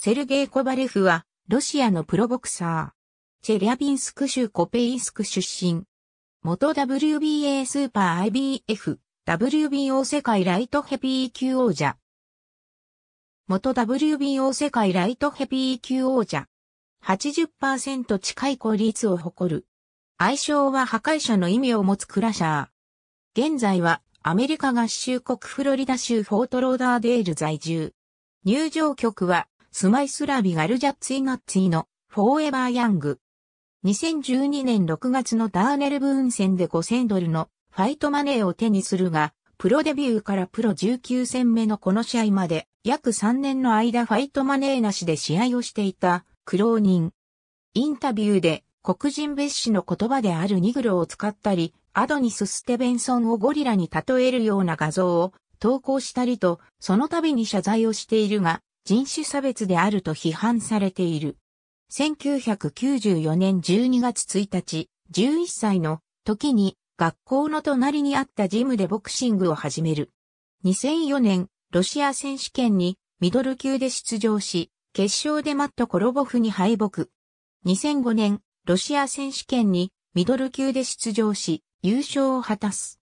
セルゲイ・コバレフは、ロシアのプロボクサー。チェリャビンスク州コペインスク出身。元 WBA スーパー IBF、WBO 世界ライトヘビー級王者。元 WBO 世界ライトヘビー級王者。80%近い効率を誇る。愛称は破壊者の意味を持つクラシャー。現在はアメリカ合衆国フロリダ州フォートローダーデール在住。入場曲はスマイスラビガルジャッツイガッツイのフォーエバーヤング。2012年6月のダーネルブーン戦で5000ドルのファイトマネーを手にするが、プロデビューからプロ19戦目のこの試合まで約3年の間ファイトマネーなしで試合をしていた苦労人。インタビューで黒人別紙の言葉であるニグロを使ったり、アドニス・ステベンソンをゴリラに例えるような画像を投稿したりと、その度に謝罪をしているが、人種差別であると批判されている。1994年12月1日、11歳の時に学校の隣にあったジムでボクシングを始める。2004年、ロシア選手権にミドル級で出場し、決勝でマット・コロボフに敗北。2005年、ロシア選手権にミドル級で出場し、優勝を果たす。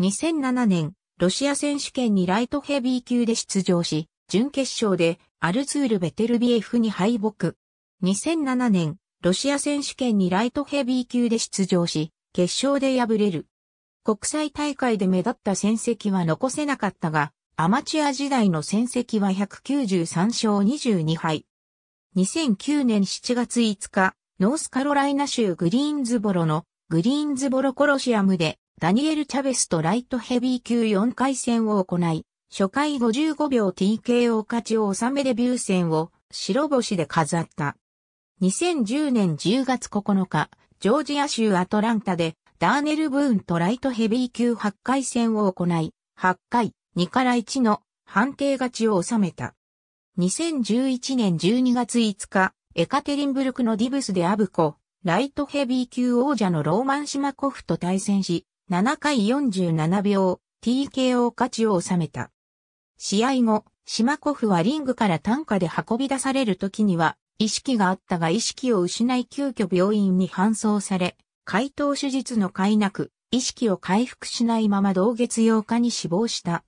2007年、ロシア選手権にライトヘビー級で出場し、準決勝でアルツール・ベテルビエフに敗北。2007年、ロシア選手権にライトヘビー級で出場し、決勝で敗れる。国際大会で目立った戦績は残せなかったが、アマチュア時代の戦績は193勝22敗。2009年7月5日、ノースカロライナ州グリーンズボロのグリーンズボロコロシアムでダニエル・チャベスとライトヘビー級4回戦を行い、初回55秒 TKO 勝ちを収めデビュー戦を白星で飾った。2010年10月9日、ジョージア州アトランタでダーネル・ブーンとライトヘビー級8回戦を行い、8回2から1の判定勝ちを収めた。2011年12月5日、エカテリンブルクのディブスでアブコ、ライトヘビー級王者のローマン・シマコフと対戦し、7回47秒、TKO 勝ちを収めた。試合後、シマコフはリングから担架で運び出される時には、意識があったが意識を失い急遽病院に搬送され、回答手術の甲斐なく、意識を回復しないまま同月8日に死亡した。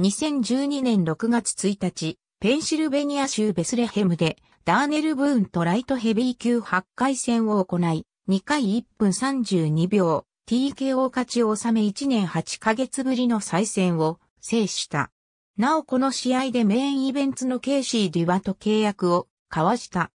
2012年6月1日、ペンシルベニア州ベスレヘムで、ダーネル・ブーンとライトヘビー級8回戦を行い、2回1分32秒、TKO 勝ちを収め1年8ヶ月ぶりの再戦を制した。なおこの試合でメインイベントのケイシー・デュワと契約を交わした。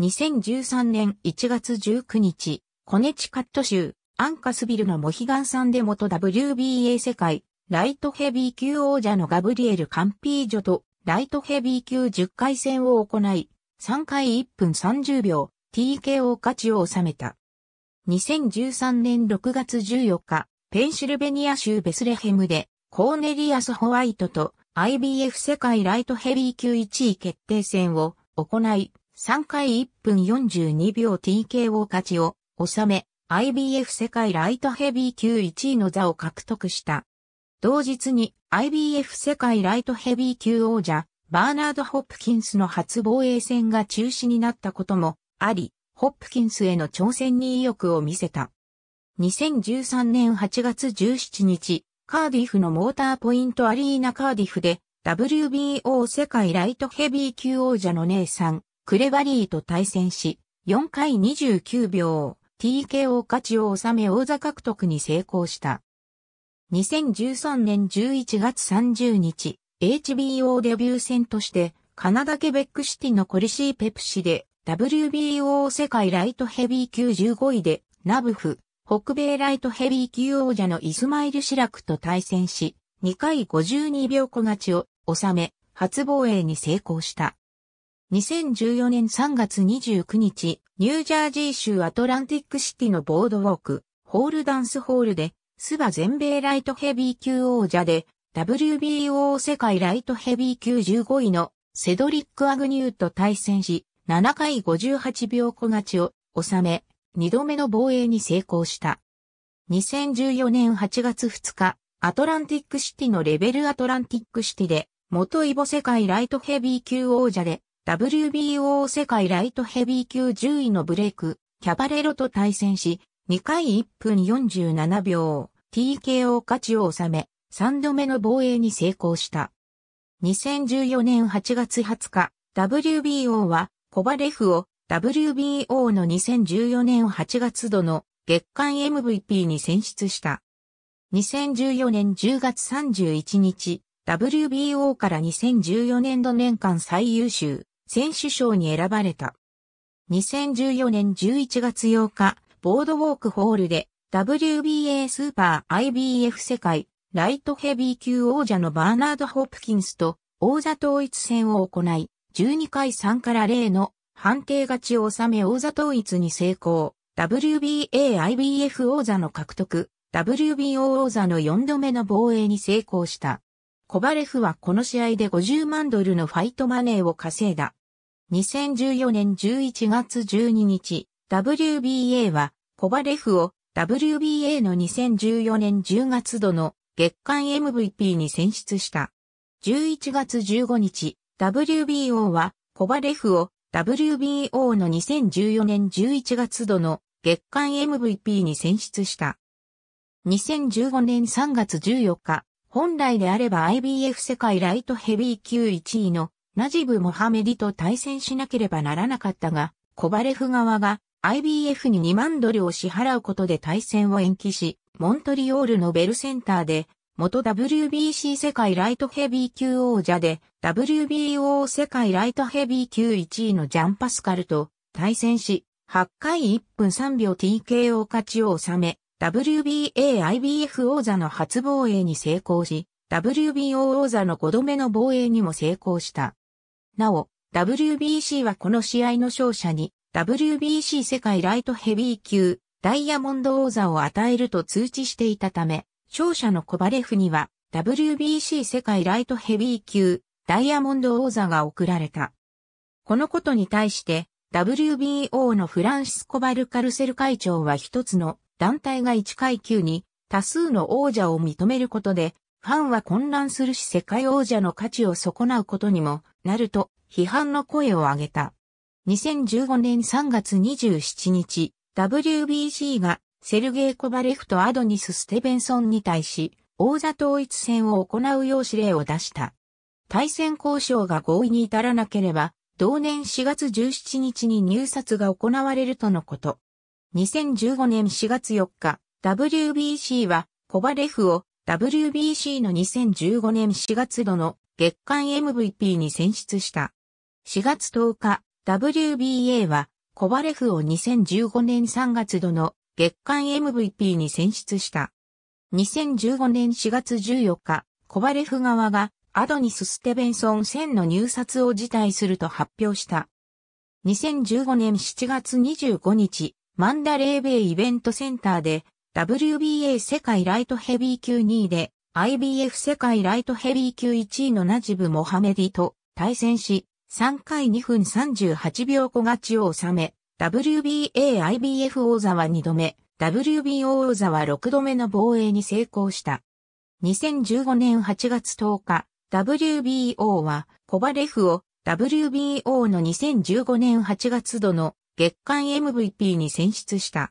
2013年1月19日、コネチカット州、アンカスビルのモヒガンさんで元 WBA 世界、ライトヘビー級王者のガブリエル・カンピージョと、ライトヘビー級10回戦を行い、3回1分30秒、TKO 勝ちを収めた。2013年6月14日、ペンシルベニア州ベスレヘムで、コーネリアス・ホワイトと IBF 世界ライトヘビー級1位決定戦を行い、3回1分42秒 TKO 勝ちを収め、IBF 世界ライトヘビー級1位の座を獲得した。同日に IBF 世界ライトヘビー級王者、バーナード・ホップキンスの初防衛戦が中止になったこともあり、ホップキンスへの挑戦に意欲を見せた。2013年8月17日、カーディフのモーターポイントアリーナカーディフで WBO 世界ライトヘビー級王者の姉さんクレバリーと対戦し、4回29秒、TKO 勝ちを収め王座獲得に成功した。2013年11月30日、HBO デビュー戦として、カナダケベックシティのコリシーペプシで、WBO 世界ライトヘビー級15位で、ナブフ、北米ライトヘビー級王者のイスマイル・シラクと対戦し、2回52秒小勝ちを収め、初防衛に成功した。2014年3月29日、ニュージャージー州アトランティックシティのボードウォーク、ホールダンスホールで、スバ全米ライトヘビー級王者で、WBO 世界ライトヘビー級15位のセドリック・アグニューと対戦し、7回58秒小勝ちを収め、二度目の防衛に成功した。2014年8月2日、アトランティックシティのレベルアトランティックシティで、元イボ世界ライトヘビー級王者で、WBO 世界ライトヘビー級10位のブレイク、キャバレロと対戦し、2回1分47秒、TKO 勝ちを収め、3度目の防衛に成功した。2014年8月20日、WBO はコバレフを WBO の2014年8月度の月間 MVP に選出した。2014年10月31日、WBO から2014年度年間最優秀選手賞に選ばれた。2014年11月8日、ボードウォークホールで WBA スーパー IBF 世界ライトヘビー級王者のバーナード・ホプキンスと王座統一戦を行い、12回3から0の判定勝ちを収め王座統一に成功、WBA IBF 王座の獲得、WBO 王座の4度目の防衛に成功した。コバレフはこの試合で50万ドルのファイトマネーを稼いだ。2014年11月12日、WBA はコバレフを WBA の2014年10月度の月間 MVP に選出した。11月15日、WBO はコバレフを WBO の2014年11月度の月間 MVP に選出した。2015年3月14日、本来であれば IBF 世界ライトヘビー級1位のナジブ・モハメディと対戦しなければならなかったが、コバレフ側が IBF に2万ドルを支払うことで対戦を延期し、モントリオールのベルセンターで元 WBC 世界ライトヘビー級王者で、WBO 世界ライトヘビー級1位のジャンパスカルと対戦し、8回1分3秒 TKO 勝ちを収め、WBA IBF 王座の初防衛に成功し、WBO 王座の5度目の防衛にも成功した。なお、WBC はこの試合の勝者に、WBC 世界ライトヘビー級、ダイヤモンド王座を与えると通知していたため、勝者のコバレフには WBC 世界ライトヘビー級ダイヤモンド王座が贈られた。このことに対して WBO のフランシスコ・バルカルセル会長は一つの団体が1階級に多数の王者を認めることでファンは混乱するし世界王者の価値を損なうことにもなると批判の声を上げた。2015年3月27日、WBC がセルゲイ・コバレフとアドニス・ステベンソンに対し、王座統一戦を行うよう指令を出した。対戦交渉が合意に至らなければ、同年4月17日に入札が行われるとのこと。2015年4月4日、WBC は、コバレフを WBC の2015年4月度の月間 MVP に選出した。4月10日、WBA は、コバレフを2015年3月度の月間 MVP に選出した。2015年4月14日、コバレフ側がアドニス・ステベンソン戦の入札を辞退すると発表した。2015年7月25日、マンダレーベイイベントセンターで WBA 世界ライトヘビー級2位で IBF 世界ライトヘビー級1位のナジブ・モハメディと対戦し、3回2分38秒小勝ちを収め、WBA-IBF 王座は2度目、WBO 王座は6度目の防衛に成功した。2015年8月10日、WBO はコバレフを WBO の2015年8月度の月間 MVP に選出した。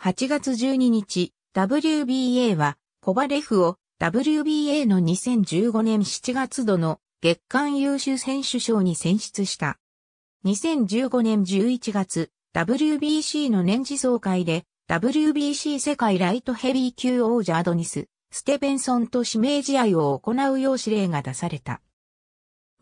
8月12日、WBA はコバレフを WBA の2015年7月度の月間優秀選手賞に選出した。2015年11月、WBC の年次総会で、WBC 世界ライトヘビー級王者アドニス、ステベンソンと指名試合を行うよう指令が出された。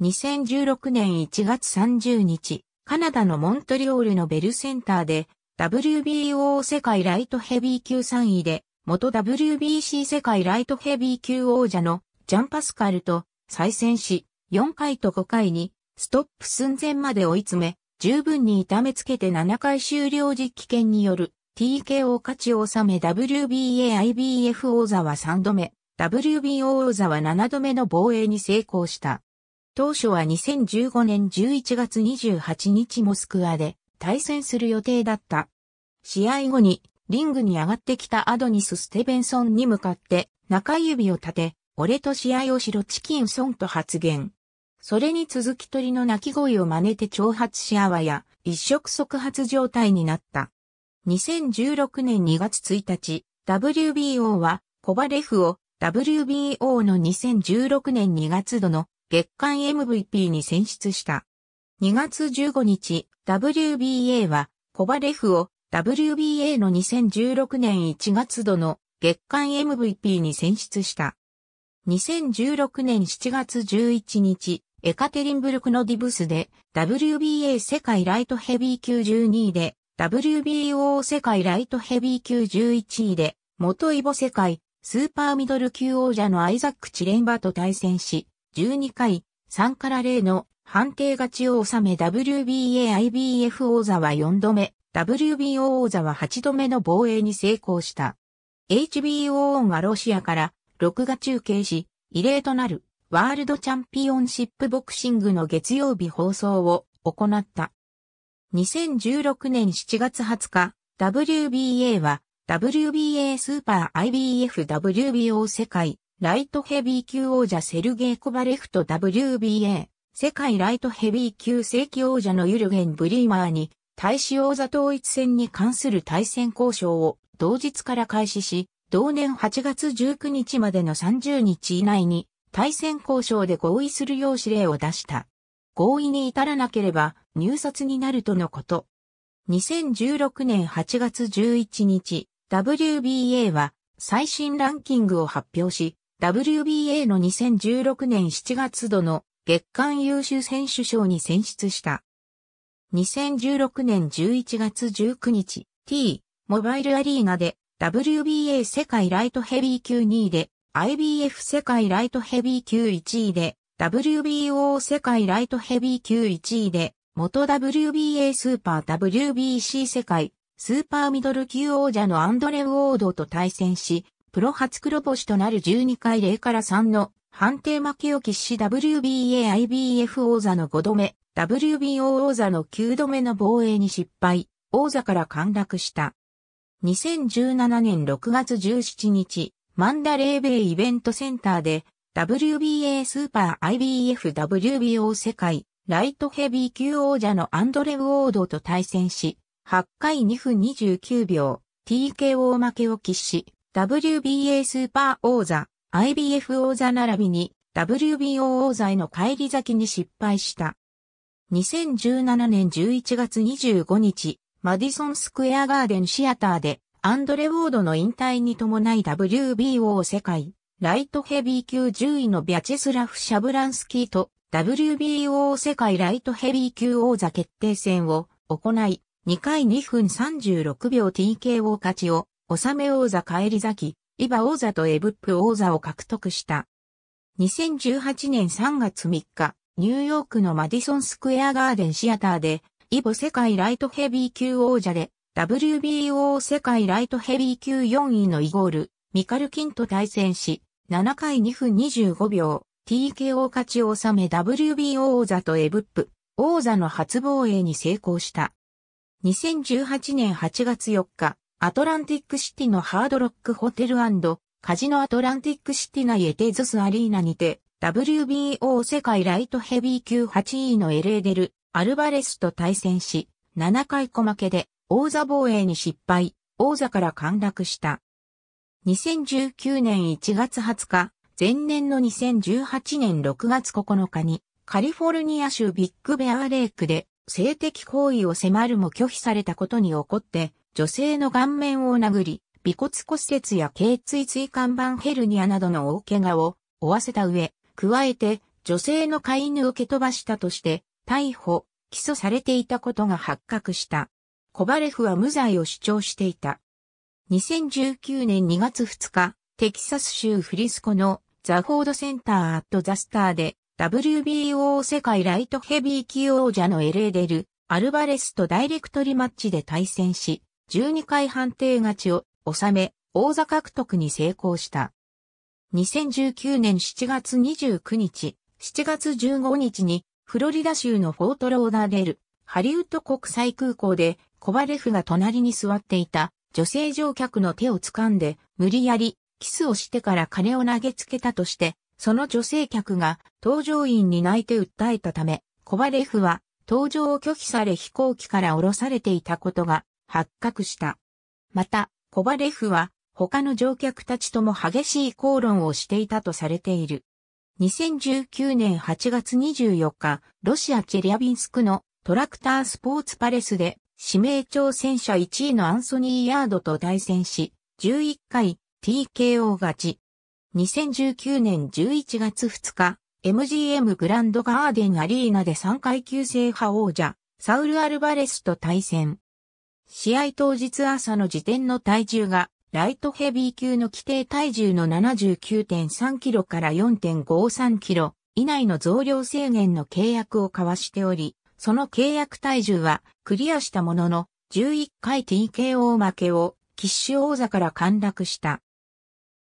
2016年1月30日、カナダのモントリオールのベルセンターで、WBO 世界ライトヘビー級3位で、元 WBC 世界ライトヘビー級王者のジャンパスカルと再戦し、4回と5回にストップ寸前まで追い詰め、十分に痛めつけて7回終了実棄権による TKO 勝ちを収め WBA IBF 王座は3度目、WBO 王座は7度目の防衛に成功した。当初は2015年11月28日モスクワで対戦する予定だった。試合後にリングに上がってきたアドニス・ステベンソンに向かって中指を立て、俺と試合をしろチキンソンと発言。それに続き鳥の鳴き声を真似て挑発しあわや一触即発状態になった。2016年2月1日、WBO はコバレフを WBO の2016年2月度の月間 MVP に選出した。2月15日、WBA はコバレフを WBA の2016年1月度の月間 MVP に選出した。2016年7月11日、エカテリンブルクのディブスで WBA 世界ライトヘビー級12位で WBO 世界ライトヘビー級11位で元イボ世界スーパーミドル級王者のアイザック・チレンバと対戦し12回3から0の判定勝ちを収め WBA IBF 王座は4度目 WBO 王座は8度目の防衛に成功した。HBO がロシアから録画中継し、異例となる。ワールドチャンピオンシップボクシングの月曜日放送を行った。2016年7月20日、WBA は WBA スーパー IBFWBO 世界ライトヘビー級王者セルゲイ・コバレフと WBA 世界ライトヘビー級正規王者のユルゲン・ブリーマーに対し王座統一戦に関する対戦交渉を同日から開始し、同年8月19日までの30日以内に対戦交渉で合意するよう指令を出した。合意に至らなければ入札になるとのこと。2016年8月11日、WBA は最新ランキングを発表し、WBA の2016年7月度の月間優秀選手賞に選出した。2016年11月19日、T、モバイルアリーナで WBA 世界ライトヘビー級2位で IBF 世界ライトヘビー級1位で、WBO 世界ライトヘビー級1位で、元 WBA スーパー WBC 世界スーパーミドル級王者のアンドレウォードと対戦し、プロ初黒星となる12回0から3の判定負けを喫し WBA IBF 王座の5度目、WBO 王座の9度目の防衛に失敗、王座から陥落した。2017年6月17日、マンダレーベイイベントセンターで WBA スーパー IBF WBO 世界ライトヘビー級王者のアンドレ・ウォードと対戦し、8回2分29秒 TKO 負けを喫し、WBA スーパー王座、IBF 王座並びに WBO 王座への帰り咲きに失敗した。2017年11月25日、マディソンスクエアガーデンシアターでアンドレ・ウォードの引退に伴い WBO 世界、ライトヘビー級10位のビャチェスラフ・シャブランスキーと WBO 世界ライトヘビー級王座決定戦を行い、2回2分36秒 TKO 勝ちを、納め王座帰り咲き、イバ王座とエブップ王座を獲得した。2018年3月3日、ニューヨークのマディソンスクエアガーデンシアターで、イボ世界ライトヘビー級王者で、WBO 世界ライトヘビー級4位のイゴール、ミカル・キンと対戦し、7回2分25秒、TKO 勝ちを収め WBO 王座とエブップ、王座の初防衛に成功した。2018年8月4日、アトランティックシティのハードロックホテルカジノアトランティックシティ内エテゾスアリーナにて、WBO 世界ライトヘビー級8位のエレーデル、アルバレスと対戦し、7回小負けで王座防衛に失敗、王座から陥落した。2019年1月20日、前年の2018年6月9日に、カリフォルニア州ビッグベアレイクで性的行為を迫るも拒否されたことに起こって、女性の顔面を殴り、尾骨骨折や頸椎椎間板ヘルニアなどの大怪我を負わせた上、加えて女性の飼い犬を蹴飛ばしたとして、逮捕、起訴されていたことが発覚した。コバレフは無罪を主張していた。2019年2月2日、テキサス州フリスコのザフォードセンターアットザスターで WBO 世界ライトヘビー級王者のエレーデル、アルバレスとダイレクトリマッチで対戦し、12回判定勝ちを収め、王座獲得に成功した。2019年7月29日、7月15日に、フロリダ州のフォートローダーデル、ハリウッド国際空港でコバレフが隣に座っていた女性乗客の手を掴んで、無理やりキスをしてから金を投げつけたとして、その女性客が搭乗員に泣いて訴えたため、コバレフは搭乗を拒否され飛行機から降ろされていたことが発覚した。また、コバレフは他の乗客たちとも激しい口論をしていたとされている。2019年8月24日、ロシアチェリャビンスクのトラクタースポーツパレスで指名挑戦者1位のアンソニー・ヤードと対戦し、11回 TKO 勝ち。2019年11月2日、MGM グランドガーデンアリーナで3階級制覇王者、サウル・アルバレスと対戦。試合当日朝の時点の体重が、ライトヘビー級の規定体重の79.3キロから4.53キロ以内の増量制限の契約を交わしており、その契約体重はクリアしたものの11回 TKO 負けを騎ュ王座から陥落した。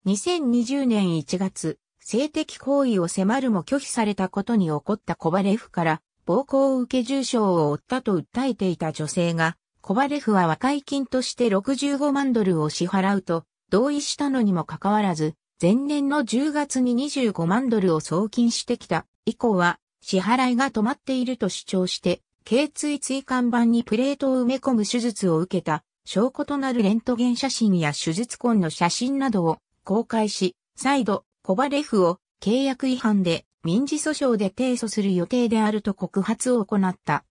2020年1月、性的行為を迫るも拒否されたことに起こったコバレフから暴行を受け重傷を負ったと訴えていた女性が、コバレフは和解金として65万ドルを支払うと同意したのにもかかわらず、前年の10月に25万ドルを送金してきた以降は支払いが止まっていると主張して、頸椎椎間板にプレートを埋め込む手術を受けた証拠となるレントゲン写真や手術痕の写真などを公開し、再度、コバレフを契約違反で民事訴訟で提訴する予定であると告発を行った。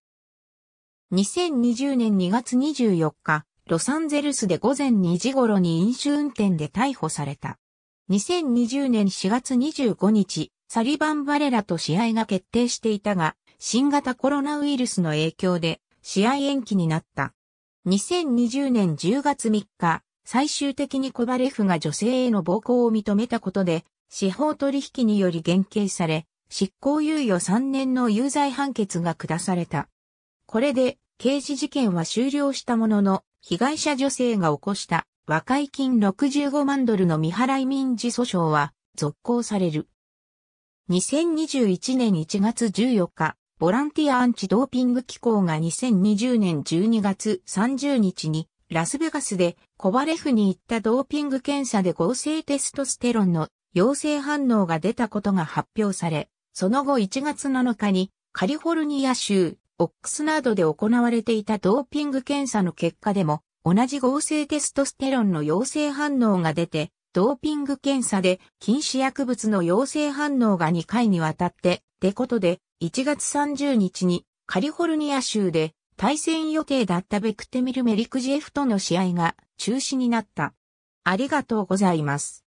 2020年2月24日、ロサンゼルスで午前2時頃に飲酒運転で逮捕された。2020年4月25日、サリバン・バレラと試合が決定していたが、新型コロナウイルスの影響で試合延期になった。2020年10月3日、最終的にコバレフが女性への暴行を認めたことで、司法取引により減刑され、執行猶予3年の有罪判決が下された。これで、刑事事件は終了したものの、被害者女性が起こした和解金65万ドルの未払い民事訴訟は続行される。2021年1月14日、ボランティアアンチドーピング機構が2020年12月30日にラスベガスでコバレフに行ったドーピング検査で合成テストステロンの陽性反応が出たことが発表され、その後1月7日にカリフォルニア州オックスナードで行われていたドーピング検査の結果でも同じ合成テストステロンの陽性反応が出てドーピング検査で禁止薬物の陽性反応が2回にわたって、ってことで、1月30日にカリフォルニア州で対戦予定だったベクテミル・メリクジェフとの試合が中止になった。ありがとうございます。